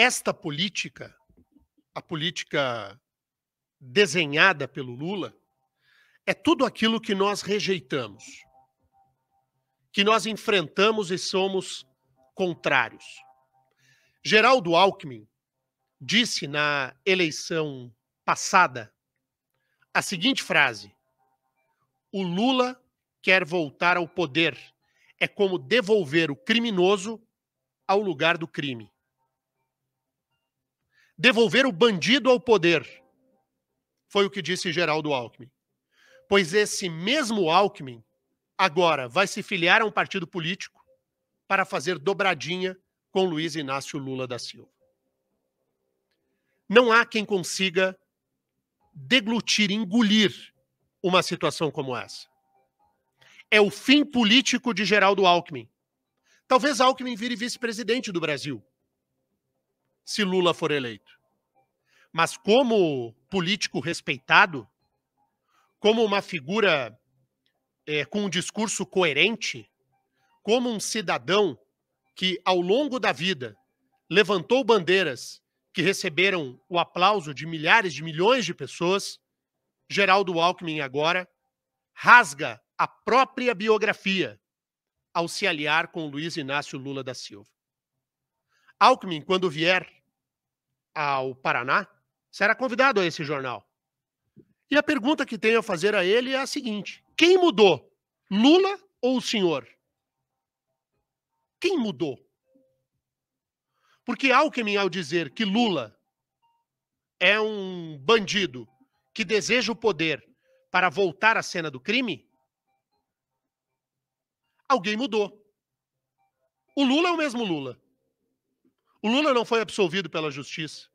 esta política, a política desenhada pelo Lula, é tudo aquilo que nós rejeitamos, que nós enfrentamos e somos contrários. Geraldo Alckmin disse na eleição passada a seguinte frase: O Lula quer voltar ao poder. É como devolver o criminoso ao lugar do crime devolver o bandido ao poder. Foi o que disse Geraldo Alckmin. Pois esse mesmo Alckmin agora vai se filiar a um partido político para fazer dobradinha com Luiz Inácio Lula da Silva. Não há quem consiga deglutir, engolir uma situação como essa. É o fim político de Geraldo Alckmin. Talvez Alckmin vire vice-presidente do Brasil se Lula for eleito. Mas como político respeitado, como uma figura é, com um discurso coerente, como um cidadão que, ao longo da vida, levantou bandeiras que receberam o aplauso de milhares de milhões de pessoas, Geraldo Alckmin agora rasga a própria biografia ao se aliar com Luiz Inácio Lula da Silva. Alckmin, quando vier ao Paraná, será convidado a esse jornal. E a pergunta que tenho a fazer a ele é a seguinte: quem mudou? Lula ou o senhor? Quem mudou? Porque Alckmin, ao dizer que Lula é um bandido que deseja o poder para voltar à cena do crime, alguém mudou. O Lula é o mesmo Lula. O Lula não foi absolvido pela justiça.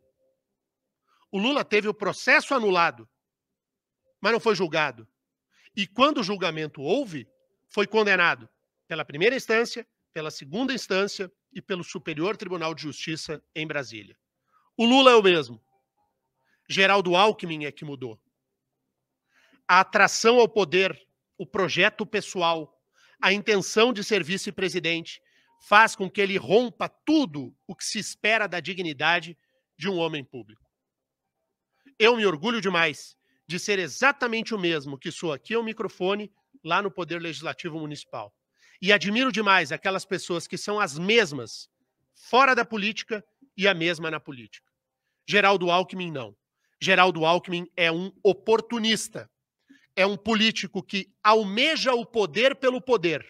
O Lula teve o processo anulado, mas não foi julgado. E quando o julgamento houve, foi condenado pela primeira instância, pela segunda instância e pelo Superior Tribunal de Justiça em Brasília. O Lula é o mesmo. Geraldo Alckmin é que mudou. A atração ao poder, o projeto pessoal, a intenção de ser vice-presidente faz com que ele rompa tudo o que se espera da dignidade de um homem público. Eu me orgulho demais de ser exatamente o mesmo que sou aqui ao microfone, lá no Poder Legislativo Municipal. E admiro demais aquelas pessoas que são as mesmas fora da política e a mesma na política. Geraldo Alckmin não. Geraldo Alckmin é um oportunista. É um político que almeja o poder pelo poder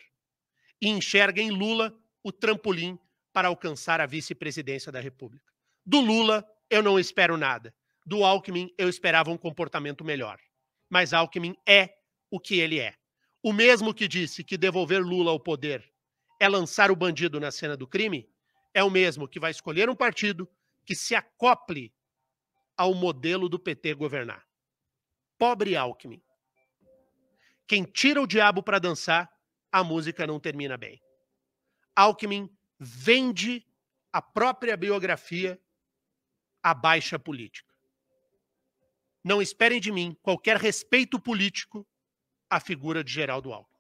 e enxerga em Lula o trampolim para alcançar a vice-presidência da República. Do Lula, eu não espero nada. Do Alckmin, eu esperava um comportamento melhor. Mas Alckmin é o que ele é. O mesmo que disse que devolver Lula ao poder é lançar o bandido na cena do crime, é o mesmo que vai escolher um partido que se acople ao modelo do PT governar. Pobre Alckmin. Quem tira o diabo para dançar, a música não termina bem. Alckmin vende a própria biografia à baixa política. Não esperem de mim qualquer respeito político à figura de Geraldo Alckmin.